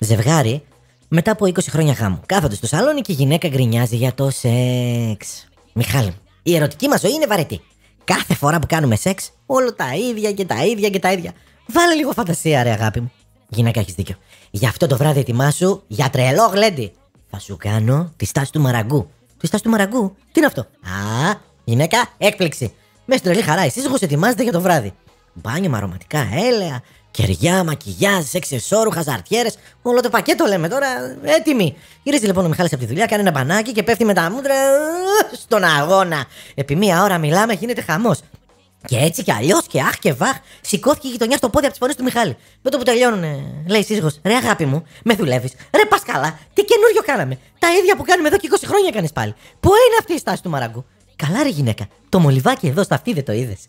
Ζευγάρι μετά από 20 χρόνια γάμου. Κάθονται στο σαλόνι και η γυναίκα γκρινιάζει για το σεξ. Μιχάλη, η ερωτική μας ζωή είναι βαρετή. Κάθε φορά που κάνουμε σεξ, όλο τα ίδια και τα ίδια και τα ίδια. Βάλε λίγο φαντασία, ρε αγάπη μου. Γυναίκα, έχεις δίκιο. Γι' αυτό το βράδυ σου, για τρελό γλέντι. Θα σου κάνω τη στάση του μαραγκού. Τη στάση του μαραγκού, τι είναι αυτό. Α, γυναίκα, έκπληξη. Με στρελή χαρά, εσύ εγώ ετοιμάζεται για το βράδυ. Μπάνιο με αρωματικά Κεριά, μακιγιάζ, εξεσόρου, χαζαρτιέρες. Όλο το πακέτο λέμε τώρα. Έτοιμοι. Γυρίζει λοιπόν ο Μιχάλης από τη δουλειά, κάνει ένα μπανάκι και πέφτει με τα μούτρα ε, στον αγώνα. Επί μία ώρα μιλάμε, γίνεται χαμός. Και έτσι κι αλλιώς και αχ και βαχ, σηκώθηκε η γειτονιά στο πόδι από τις φωνές του Μιχάλη. Με το που τελειώνουν, λέει σύζυγος, ρε αγάπη μου, με δουλεύεις. Ρε πας καλά, τι καινούριο κάναμε. Τα ίδια που κάνουμε εδώ και 20 χρόνια κάνεις πάλι. Πού είναι αυτή η στάση του μαραγκού. Καλά, ρε γυναίκα, το μολυβάκι εδώ στα αυτή δεν το είδες.